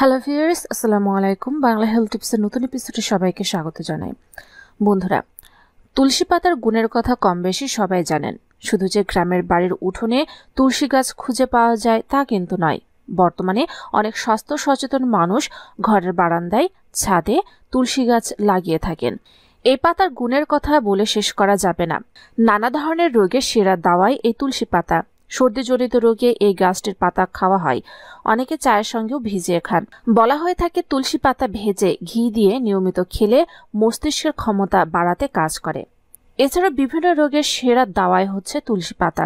hello viewers আসসালামু আলাইকুম Bangla health টিপসের নতুন এপিসোডে সবাইকে স্বাগত জানাই বন্ধুরা তুলসী পাতার গুণের কথা কম বেশি সবাই জানেন শুধু যে গ্রামের বাড়ির উঠোনে তুলসী গাছ খুঁজে পাওয়া যায় তা কিন্তু নয় বর্তমানে অনেক স্বাস্থ্য সচেতন মানুষ ঘরের বারান্দায় ছাদে তুলসী গাছ লাগিয়ে থাকেন এই পাতার গুণের কথা বলে শেষ করা যাবে না নানা ধরনের রোগের সেরা দাওয়াই এই তুলসী পাতা সর্দিজনিত রোগে এই গাছটির পাতা খাওয়া হয় অনেকে চায়ের সঙ্গেও ভিজিয়ে খান বলা হয়ে থাকে তুলসী পাতা ভেজে ঘি দিয়ে নিয়মিত খেলে মস্তিষ্কের ক্ষমতা বাড়াতে কাজ করে এছাড়া বিভিন্ন রোগের সেরা দাওয়াই হচ্ছে তুলসী পাতা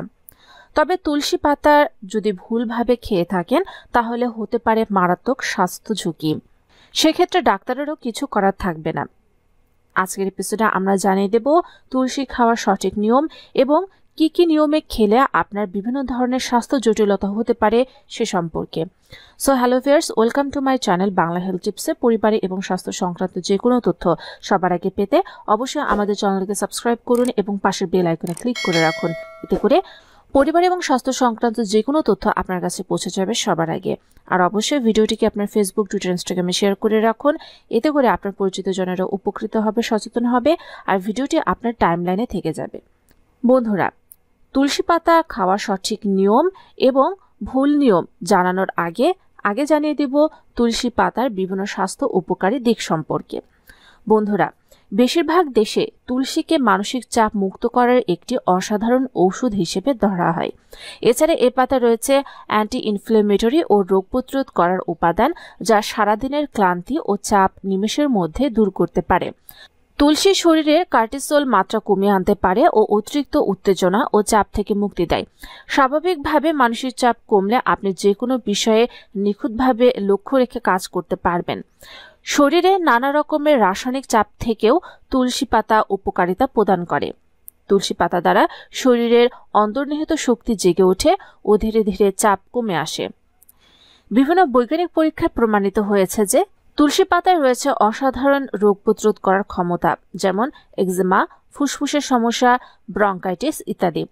তবে তুলসী পাতা যদি ভুলভাবে খেয়ে থাকেন তাহলে হতে পারে মারাত্মক স্বাস্থ্য ঝুঁকি সেক্ষেত্রে ডাক্তারেরও কিছু করার থাকবে না আজকের এপিসোডে আমরা জানিয়ে দেব তুলসী খাওয়ার সঠিক নিয়ম এবং কি কি নিয়মে খেলে আপনার বিভিন্ন ধরনের স্বাস্থ্য জটিলতা হতে পারে সে সম্পর্কে সো হ্যালো ফেয়ার্স welcome to my channel Bangla health টিপসে পরিবারে এবং স্বাস্থ্য সংক্রান্ত যে কোনো তথ্য সবার আগে পেতে অবশ্যই আমাদের চ্যানেলকে সাবস্ক্রাইব করুন এবং পাশের বেল আইকনে ক্লিক করে রাখুন এতে করে পরিবার এবং স্বাস্থ্য সংক্রান্ত যে কোনো তথ্য আপনার কাছে পৌঁছে যাবে সবার আগে আর অবশ্যই ভিডিওটিকে আপনার ফেসবুক টুইটার ইনস্টাগ্রামে শেয়ার করে রাখুন এতে করে আপনার পরিচিত জনেরা উপকৃত হবে সচেতন হবে আর ভিডিওটি আপনার টাইম লাইনে থেকে যাবে বন্ধুরা তুলসী পাতা খাওয়া সঠিক নিয়ম এবং ভুল নিয়ম জানানোর আগে আগে জানিয়ে দেব তুলসী পাতার বিভিন্ন স্বাস্থ্য উপকারী দিক সম্পর্কে বন্ধুরা বেশিরভাগ দেশে তুলসীকে মানসিক চাপ মুক্ত করার একটি অসাধারণ ঔষধ হিসেবে ধরা হয় এছাড়া এ পাতা রয়েছে অ্যান্টি ইনফ্লেমেটরি ও রোগ প্রতিরোধ করার উপাদান যা সারাদিনের ক্লান্তি ও চাপ নিমেষের মধ্যে দূর করতে পারে তুলসী শরীরের কার্টিসোল মাত্রা কমিয়ে আনতে পারে ও অতিরিক্ত উত্তেজনা ও চাপ থেকে মুক্তি দেয় স্বাভাবিকভাবে মানসিক চাপ কমলে আপনি যে কোনো বিষয়ে নিখুঁতভাবে লক্ষ্য রেখে কাজ করতে পারবেন শরীরে নানা রকমের রাসায়নিক চাপ থেকেও তুলসী পাতা উপকারিতা প্রদান করে তুলসী পাতা দ্বারা শরীরের অন্তর্নিহিত শক্তি জেগে ওঠে ও ধীরে ধীরে চাপ কমে আসে বিভিন্ন বৈজ্ঞানিক পরীক্ষায় প্রমাণিত হয়েছে যে তুলসী পাতায় রয়েছে অসাধারণ রোগ প্রতিরোধ করার ক্ষমতা যেমন এক্সিমা ফুসফুসের সমস্যা ব্রঙ্কাইটিস ইত্যাদি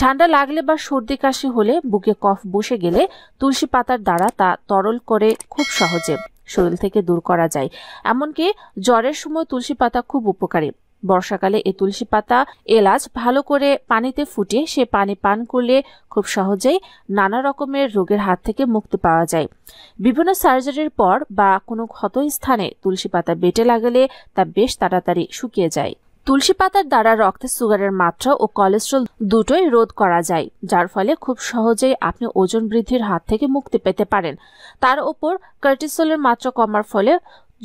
ঠান্ডা লাগলে বা সর্দি কাশি হলে বুকে কফ বসে গেলে তুলসী পাতার দ্বারা তা তরল করে খুব সহজে শরীর থেকে দূর করা যায় এমনকি জ্বরের সময় তুলসী পাতা খুব উপকারী বর্ষাকালে এ তুলসী পাতা এলাচ ভালো করে পানিতে ফুটিয়ে সে পানি পান করলে খুব সহজেই নানা রকমের রোগের হাত থেকে মুক্তি পাওয়া যায় বিভিন্ন সার্জারির পর বা কোনো ক্ষত স্থানে তুলসী পাতা বেটে লাগালে তা বেশ তাড়াতাড়ি শুকিয়ে যায় তুলসী পাতার দ্বারা রক্তে সুগারের মাত্রা ও কোলেস্ট্রল দুটোই রোধ করা যায় যার ফলে খুব সহজেই আপনি ওজন বৃদ্ধির হাত থেকে মুক্তি পেতে পারেন তার ওপর কার্টিসলের মাত্রা কমার ফলে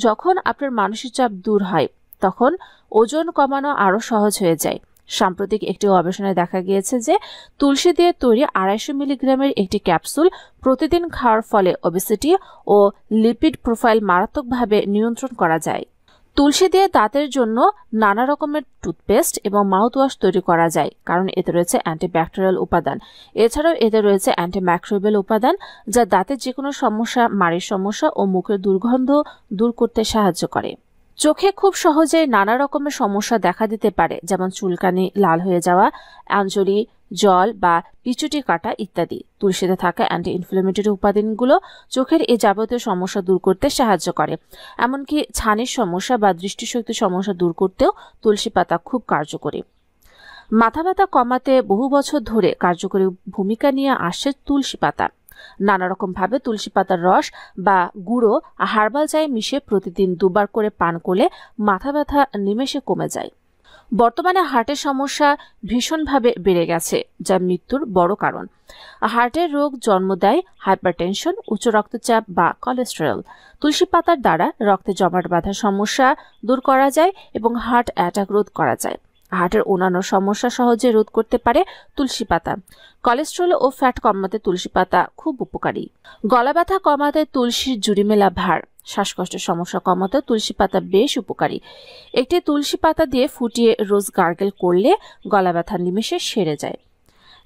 যখন আপনার মানসিক চাপ দূর হয় তখন ওজন কমানো আরও সহজ হয়ে যায় সাম্প্রতিক একটি গবেষণায় দেখা গিয়েছে যে তুলসী দিয়ে তৈরি আড়াইশো মিলিগ্রামের একটি ক্যাপসুল প্রতিদিন খাওয়ার ফলে ওবেসিটি ও লিপিড প্রোফাইল মারাত্মকভাবে নিয়ন্ত্রণ করা যায় তুলসী দিয়ে দাঁতের জন্য নানা রকমের টুথপেস্ট এবং মাউথওয়াশ তৈরি করা যায় কারণ এতে রয়েছে অ্যান্টিব্যাকটেরিয়াল উপাদান এছাড়াও এতে রয়েছে অ্যান্টিম্যাক্রোবেল উপাদান যা দাঁতের যে কোনো সমস্যা মাড়ির সমস্যা ও মুখের দুর্গন্ধ দূর করতে সাহায্য করে চোখে খুব সহজে নানা রকমের সমস্যা দেখা দিতে পারে যেমন চুলকানি লাল হয়ে যাওয়া আঞ্জলি জল বা পিচুটি কাটা ইত্যাদি তুলসীতে থাকা অ্যান্টি ইনফ্লুমেটরি উপাদানগুলো চোখের এই যাবতীয় সমস্যা দূর করতে সাহায্য করে এমনকি ছানির সমস্যা বা দৃষ্টিশক্তির সমস্যা দূর করতেও তুলসী পাতা খুব কার্যকরী মাথা ব্যথা কমাতে বহু বছর ধরে কার্যকরী ভূমিকা নিয়ে আসে তুলসী পাতা নানা রকমভাবে তুলসী পাতার রস বা গুঁড়ো হার্বাল চায়ে মিশে প্রতিদিন দুবার করে পান করলে মাথা ব্যথা নিমেষে কমে যায় বর্তমানে হার্টের সমস্যা ভীষণভাবে বেড়ে গেছে যা মৃত্যুর বড় কারণ হার্টের রোগ জন্ম দেয় হাইপারটেনশন উচ্চ রক্তচাপ বা কোলেস্টেরল তুলসী পাতার দ্বারা রক্তে জমাট বাঁধা সমস্যা দূর করা যায় এবং হার্ট অ্যাটাক রোধ করা যায় হার্টের অন্যান্য সমস্যা সহজে রোধ করতে পারে তুলসী পাতা কোলেস্ট্রল ও ফ্যাট কমাতে তুলসী পাতা খুব উপকারী গলা ব্যথা কমাতে তুলসীর জুড়ি মেলা ভার শ্বাসকষ্টের সমস্যা কমাতে তুলসী পাতা বেশ উপকারী একটি তুলসী পাতা দিয়ে ফুটিয়ে রোজ গার্গেল করলে গলা ব্যথা নিমেষে সেরে যায়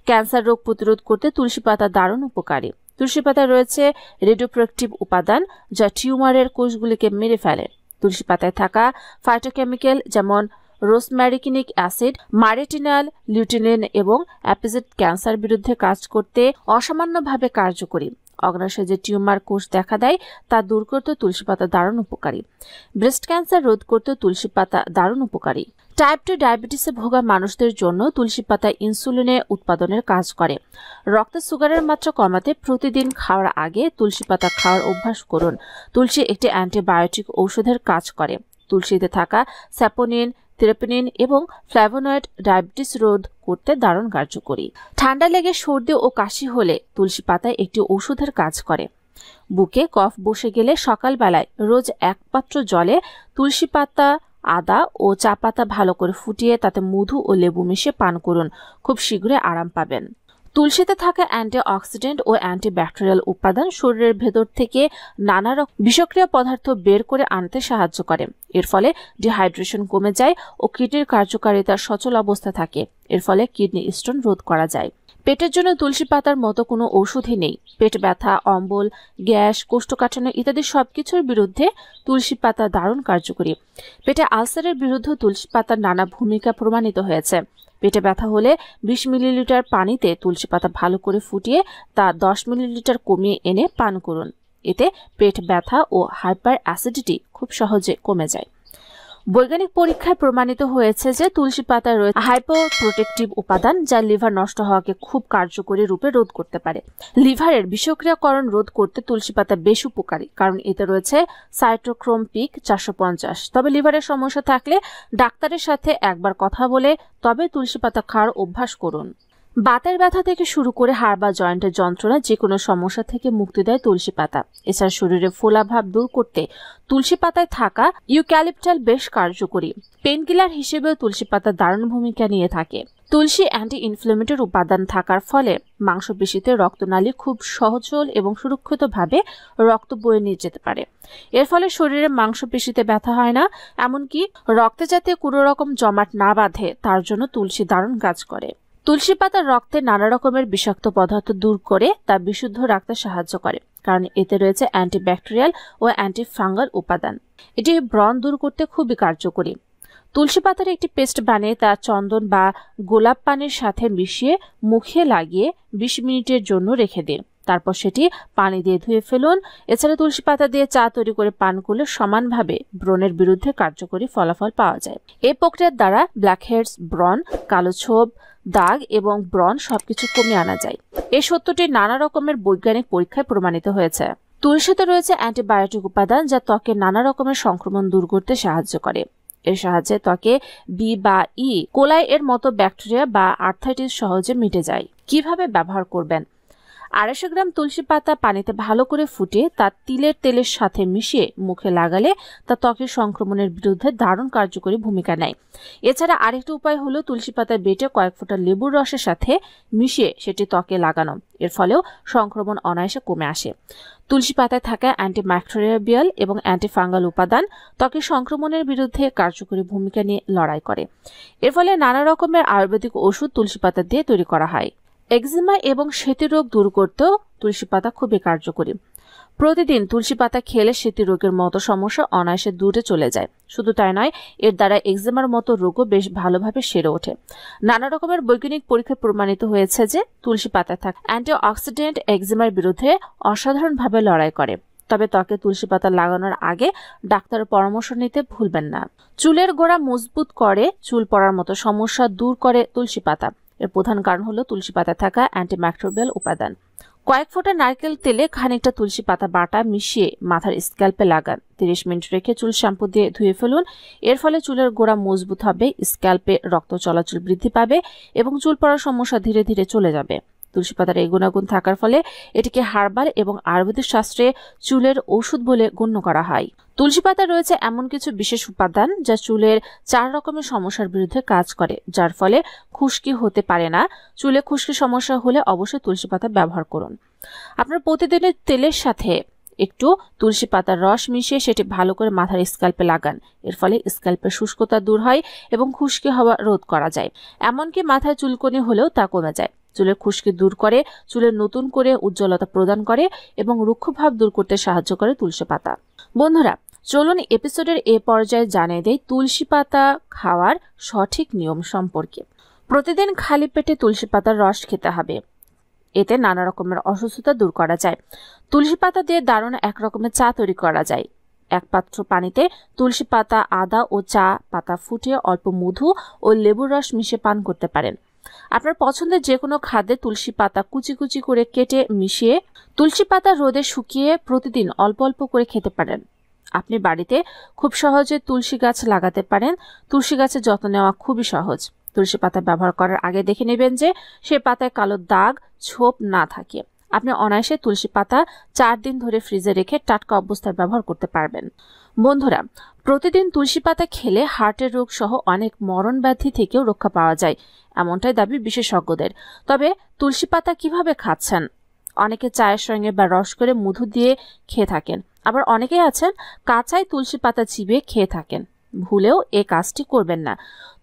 ক্যান্সার রোগ প্রতিরোধ করতে তুলসী পাতা দারুণ উপকারী তুলসী পাতায় রয়েছে রেডিওপ্রোক্টিভ উপাদান যা টিউমারের কোষগুলিকে মেরে ফেলে তুলসী পাতায় থাকা ফাইটোকেমিক্যাল যেমন রোসম্যারিকিনিক অ্যাসিড মারেটিনাল লিউটিনিন এবং অ্যাপিজিট ক্যান্সার বিরুদ্ধে কাজ করতে অসামান্যভাবে কার্যকরী অগ্নাশয়ে যে টিউমার কোষ দেখা দেয় তা দূর করতে তুলসী পাতা দারুণ উপকারী ব্রেস্ট ক্যান্সার রোধ করতে তুলসী পাতা দারুণ উপকারী টাইপ টু ডায়াবেটিসে ভোগা মানুষদের জন্য তুলসী পাতা ইনসুলিনের উৎপাদনের কাজ করে রক্তে সুগারের মাত্রা কমাতে প্রতিদিন খাওয়ার আগে তুলসী পাতা খাওয়ার অভ্যাস করুন তুলসী একটি অ্যান্টিবায়োটিক ঔষধের কাজ করে তুলসীতে থাকা স্যাপোনিন থেরাপিনিন এবং ফ্ল্যাভোনয়েড ডায়াবেটিস রোধ করতে দারুণ কার্যকরী ঠান্ডা লেগে সর্দি ও কাশি হলে তুলসী পাতায় একটি ওষুধের কাজ করে বুকে কফ বসে গেলে সকালবেলায় রোজ এক পাত্র জলে তুলসী পাতা আদা ও চা পাতা ভালো করে ফুটিয়ে তাতে মধু ও লেবু মিশিয়ে পান করুন খুব শীঘ্রই আরাম পাবেন তুলসীতে থাকা অ্যান্টিঅক্সিডেন্ট ও অ্যান্টিব্যাকটেরিয়াল উপাদান শরীরের ভেতর থেকে নানা রকম বিষক্রিয়া পদার্থ বের করে আনতে সাহায্য করে এর ফলে ডিহাইড্রেশন কমে যায় ও কিডনির কার্যকারিতা সচল অবস্থা থাকে এর ফলে কিডনি স্টোন রোধ করা যায় পেটের জন্য তুলসী পাতার মতো কোনো ওষুধই নেই পেট ব্যথা অম্বল গ্যাস কোষ্ঠকাঠিন্য ইত্যাদি সবকিছুর বিরুদ্ধে তুলসী পাতা দারুণ কার্যকরী পেটে আলসারের বিরুদ্ধে তুলসী পাতার নানা ভূমিকা প্রমাণিত হয়েছে পেটে ব্যথা হলে বিশ মিলিলিটার পানিতে তুলসী পাতা ভালো করে ফুটিয়ে তা দশ মিলিলিটার কমিয়ে এনে পান করুন এতে পেট ব্যথা ও হাইপার অ্যাসিডিটি খুব সহজে কমে যায় বৈজ্ঞানিক পরীক্ষায় প্রমাণিত হয়েছে যে তুলসী পাতায় রয়েছে হাইপোপ্রোটেকটিভ উপাদান যা লিভার নষ্ট হওয়াকে খুব কার্যকরী রূপে রোধ করতে পারে লিভারের বিষক্রিয়াকরণ রোধ করতে তুলসী পাতা বেশ উপকারী কারণ এতে রয়েছে সাইট্রোক্রোম পিক চারশো পঞ্চাশ তবে লিভারের সমস্যা থাকলে ডাক্তারের সাথে একবার কথা বলে তবে তুলসী পাতা খাওয়ার অভ্যাস করুন বাতের ব্যথা থেকে শুরু করে হাড় বা জয়েন্টের যন্ত্রণা যে কোনো সমস্যা থেকে মুক্তি দেয় তুলসী পাতা এছাড়া শরীরে ফোলাভাব দূর করতে তুলসী পাতায় থাকা ইউক্যালিপটাল বেশ কার্যকরী পেনকিলার হিসেবেও তুলসী পাতা দারুণ ভূমিকা নিয়ে থাকে তুলসী অ্যান্টি ইনফ্লেমেটরি উপাদান থাকার ফলে মাংসপেশিতে রক্তনালী খুব সহজল এবং সুরক্ষিতভাবে রক্ত বয়ে নিয়ে যেতে পারে এর ফলে শরীরে মাংসপেশিতে ব্যথা হয় না এমনকি রক্তে যাতে কোনো রকম জমাট না বাঁধে তার জন্য তুলসী দারুণ কাজ করে তুলসী পাতার রক্তে নানা রকমের বিষাক্ত পদার্থ দূর করে তা বিশুদ্ধ রাখতে সাহায্য করে কারণ এতে রয়েছে অ্যান্টিব্যাকটেরিয়াল ও অ্যান্টি ফাঙ্গাল উপাদান এটি ব্রণ দূর করতে খুবই কার্যকরী তুলসী পাতার একটি পেস্ট বানিয়ে তা চন্দন বা গোলাপ পানির সাথে মিশিয়ে মুখে লাগিয়ে বিশ মিনিটের জন্য রেখে দিন তারপর সেটি পানি দিয়ে ধুয়ে ফেলুন এছাড়া তুলসী পাতা দিয়ে চা তৈরি করে পান করলে সমানভাবে ব্রণের বিরুদ্ধে কার্যকরী ফলাফল পাওয়া যায় এই প্রক্রিয়ার দ্বারা হেডস ব্রণ কালো ছোপ দাগ এবং ব্রণ সবকিছু কমিয়ে আনা যায় এই সত্যটি নানা রকমের বৈজ্ঞানিক পরীক্ষায় প্রমাণিত হয়েছে তুলসীতে রয়েছে অ্যান্টিবায়োটিক উপাদান যা ত্বকে নানা রকমের সংক্রমণ দূর করতে সাহায্য করে এর সাহায্যে ত্বকে বি বা ই e, কোলাই এর মতো ব্যাকটেরিয়া বা আর্থাইটিস সহজে মিটে যায় কিভাবে ব্যবহার করবেন আড়াইশো গ্রাম তুলসী পাতা পানিতে ভালো করে ফুটে তা তিলের তেলের সাথে মিশিয়ে মুখে লাগালে তা ত্বকের সংক্রমণের বিরুদ্ধে দারুণ কার্যকরী ভূমিকা নেয় এছাড়া আরেকটি উপায় হলো তুলসী পাতা বেটে কয়েক ফোঁটা লেবুর রসের সাথে মিশিয়ে সেটি ত্বকে লাগানো এর ফলেও সংক্রমণ অনায়াসে কমে আসে তুলসী পাতায় থাকা অ্যান্টি অ্যান্টিমাইক্রোরিয়াবিয়াল এবং অ্যান্টি ফাঙ্গাল উপাদান ত্বকের সংক্রমণের বিরুদ্ধে কার্যকরী ভূমিকা নিয়ে লড়াই করে এর ফলে নানা রকমের আয়ুর্বেদিক ওষুধ তুলসী পাতা দিয়ে তৈরি করা হয় একজিমা এবং রোগ দূর করতেও তুলসী পাতা খুবই কার্যকরী প্রতিদিন তুলসী পাতা খেলে সেতি রোগের মতো সমস্যা অনায়াসে দূরে চলে যায় শুধু তাই নয় এর দ্বারা এক্সিমার মতো রোগও বেশ ভালোভাবে সেরে ওঠে নানা রকমের বৈজ্ঞানিক পরীক্ষায় প্রমাণিত হয়েছে যে তুলসী পাতায় অ্যান্টি অ্যান্টিঅক্সিডেন্ট এক্সিমার বিরুদ্ধে অসাধারণভাবে লড়াই করে তবে ত্বকে তুলসী পাতা লাগানোর আগে ডাক্তার পরামর্শ নিতে ভুলবেন না চুলের গোড়া মজবুত করে চুল পড়ার মতো সমস্যা দূর করে তুলসী পাতা এর প্রধান কারণ হলো তুলসী পাতা থাকা অ্যান্টিম্যাক্রোবিয়াল উপাদান কয়েক ফোঁটা নারকেল তেলে খানিকটা তুলসী পাতা বাটা মিশিয়ে মাথার স্ক্যাল্পে লাগান তিরিশ মিনিট রেখে চুল শ্যাম্পু দিয়ে ধুয়ে ফেলুন এর ফলে চুলের গোড়া মজবুত হবে স্ক্যাল্পে রক্ত চলাচল বৃদ্ধি পাবে এবং চুল পড়ার সমস্যা ধীরে ধীরে চলে যাবে তুলসী পাতার এই গুণাগুণ থাকার ফলে এটিকে হার্বাল এবং আয়ুর্বেদিক শাস্ত্রে চুলের ওষুধ বলে গণ্য করা হয় তুলসী পাতা রয়েছে এমন কিছু বিশেষ উপাদান যা চুলের চার রকমের সমস্যার বিরুদ্ধে কাজ করে যার ফলে খুশকি হতে পারে না চুলে খুশকি সমস্যা হলে অবশ্যই তুলসী পাতা ব্যবহার করুন আপনার প্রতিদিনের তেলের সাথে একটু তুলসী পাতার রস মিশিয়ে সেটি ভালো করে মাথার স্কাল্পে লাগান এর ফলে স্কাল্পের শুষ্কতা দূর হয় এবং খুশকি হওয়া রোধ করা যায় এমনকি মাথায় চুলকনি হলেও তা কমে যায় চুলের খুশকি দূর করে চুলের নতুন করে উজ্জ্বলতা প্রদান করে এবং রুক্ষভাব দূর করতে সাহায্য করে তুলসী পাতা বন্ধুরা চলুন এপিসোডের এ পর্যায়ে জানিয়ে দেয় তুলসী পাতা খাওয়ার সঠিক নিয়ম সম্পর্কে প্রতিদিন খালি পেটে তুলসী পাতার রস খেতে হবে এতে নানা রকমের অসুস্থতা দূর করা যায় তুলসী পাতা দিয়ে দারুণ একরকমের চা তৈরি করা যায় এক পাত্র পানিতে তুলসী পাতা আদা ও চা পাতা ফুটিয়ে অল্প মধু ও লেবুর রস মিশিয়ে পান করতে পারেন আপনার পছন্দের যে কোনো খাদ্যে তুলসী পাতা কুচি কুচি করে কেটে মিশিয়ে তুলসী পাতা রোদে শুকিয়ে প্রতিদিন অল্প অল্প করে খেতে পারেন আপনি বাড়িতে খুব সহজে তুলসী গাছ লাগাতে পারেন তুলসী গাছের যত্ন নেওয়া খুবই সহজ তুলসী পাতা ব্যবহার করার আগে দেখে নেবেন যে সে পাতায় কালো দাগ ছোপ না থাকে আপনি অনায়াসে তুলসী পাতা চার দিন ধরে ফ্রিজে রেখে টাটকা অবস্থায় ব্যবহার করতে পারবেন বন্ধুরা প্রতিদিন তুলসী পাতা খেলে হার্টের রোগ সহ অনেক মরণ ব্যাধি থেকেও রক্ষা পাওয়া যায় এমনটাই দাবি বিশেষজ্ঞদের তবে তুলসী পাতা কিভাবে খাচ্ছেন অনেকে চায়ের সঙ্গে বা রস করে মধু দিয়ে খেয়ে থাকেন আবার অনেকে আছেন কাঁচাই তুলসী পাতা চিবিয়ে খেয়ে থাকেন ভুলেও এ কাজটি করবেন না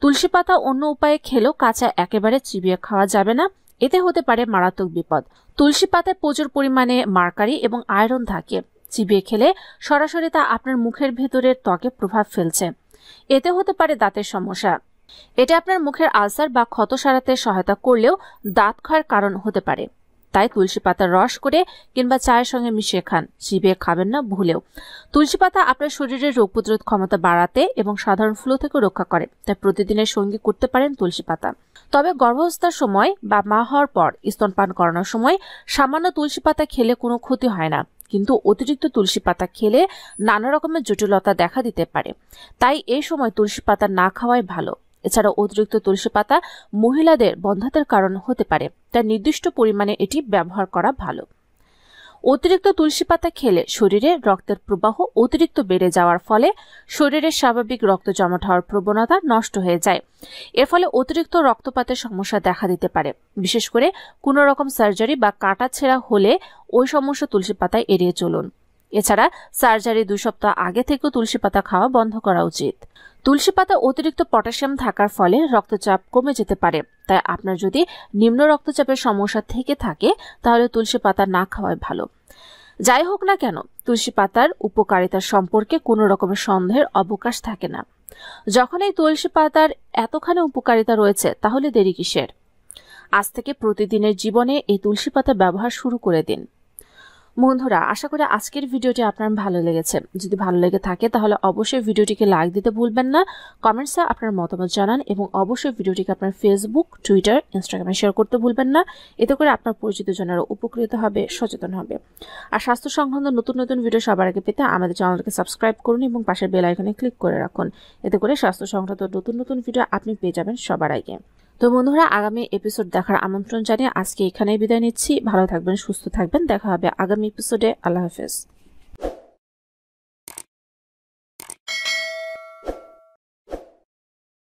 তুলসী পাতা অন্য উপায়ে খেলেও কাঁচা একেবারে চিবিয়ে খাওয়া যাবে না এতে হতে পারে মারাত্মক বিপদ তুলসী পাতায় প্রচুর পরিমাণে মার্কারি এবং আয়রন থাকে চিবিয়ে খেলে সরাসরি তা আপনার মুখের ভেতরের ত্বকে প্রভাব ফেলছে এতে হতে পারে দাঁতের সমস্যা এটা আপনার মুখের আলসার বা ক্ষত সারাতে সহায়তা করলেও দাঁত ক্ষয়ের কারণ হতে পারে তাই তুলসী পাতার রস করে কিংবা চায়ের সঙ্গে মিশিয়ে খান চিবিয়ে খাবেন না ভুলেও তুলসী পাতা আপনার শরীরের রোগ প্রতিরোধ ক্ষমতা বাড়াতে এবং সাধারণ ফ্লু থেকে রক্ষা করে তাই প্রতিদিনের সঙ্গী করতে পারেন তুলসী পাতা তবে গর্ভাবস্থার সময় বা মা হওয়ার পর স্তনপান করানোর সময় সামান্য তুলসী পাতা খেলে কোনো ক্ষতি হয় না কিন্তু অতিরিক্ত তুলসী পাতা খেলে নানা রকমের জটিলতা দেখা দিতে পারে তাই এই সময় তুলসী পাতা না খাওয়াই ভালো এছাড়া অতিরিক্ত তুলসী পাতা মহিলাদের বন্ধাতের কারণ হতে পারে তাই নির্দিষ্ট পরিমাণে এটি ব্যবহার করা ভালো অতিরিক্ত তুলসী পাতা খেলে শরীরে রক্তের প্রবাহ অতিরিক্ত বেড়ে যাওয়ার ফলে শরীরের স্বাভাবিক রক্ত জমাট হওয়ার প্রবণতা নষ্ট হয়ে যায় এর ফলে অতিরিক্ত রক্তপাতের সমস্যা দেখা দিতে পারে বিশেষ করে কোনো রকম সার্জারি বা কাটা ছেঁড়া হলে ওই সমস্যা তুলসী পাতায় এড়িয়ে চলুন এছাড়া সার্জারি দুই সপ্তাহ আগে থেকেও তুলসী পাতা খাওয়া বন্ধ করা উচিত তুলসী পাতা অতিরিক্ত পটাশিয়াম থাকার ফলে রক্তচাপ কমে যেতে পারে তাই আপনার যদি নিম্ন রক্তচাপের সমস্যা থেকে থাকে তাহলে তুলসী পাতা না খাওয়াই ভালো যাই হোক না কেন তুলসী পাতার উপকারিতা সম্পর্কে কোনো রকমের সন্দেহের অবকাশ থাকে না যখন এই তুলসী পাতার এতখানি উপকারিতা রয়েছে তাহলে দেরি কিসের আজ থেকে প্রতিদিনের জীবনে এই তুলসী পাতা ব্যবহার শুরু করে দিন বন্ধুরা আশা করি আজকের ভিডিওটি আপনার ভালো লেগেছে যদি ভালো লেগে থাকে তাহলে অবশ্যই ভিডিওটিকে লাইক দিতে ভুলবেন না কমেন্টসে আপনার মতামত জানান এবং অবশ্যই ভিডিওটিকে আপনার ফেসবুক টুইটার ইনস্টাগ্রামে শেয়ার করতে ভুলবেন না এতে করে আপনার পরিচিত জনের উপকৃত হবে সচেতন হবে আর স্বাস্থ্য সংক্রান্ত নতুন নতুন ভিডিও সবার আগে পেতে আমাদের চ্যানেলকে সাবস্ক্রাইব করুন এবং পাশের বেল আইকনে ক্লিক করে রাখুন এতে করে স্বাস্থ্য সংক্রান্ত নতুন নতুন ভিডিও আপনি পেয়ে যাবেন সবার আগে তো বন্ধুরা আগামী এপিসোড দেখার আমন্ত্রণ জানিয়ে আজকে এখানেই বিদায় নিচ্ছি ভালো থাকবেন সুস্থ থাকবেন দেখা হবে আগামী এপিসোডে আল্লাহ হাফেজ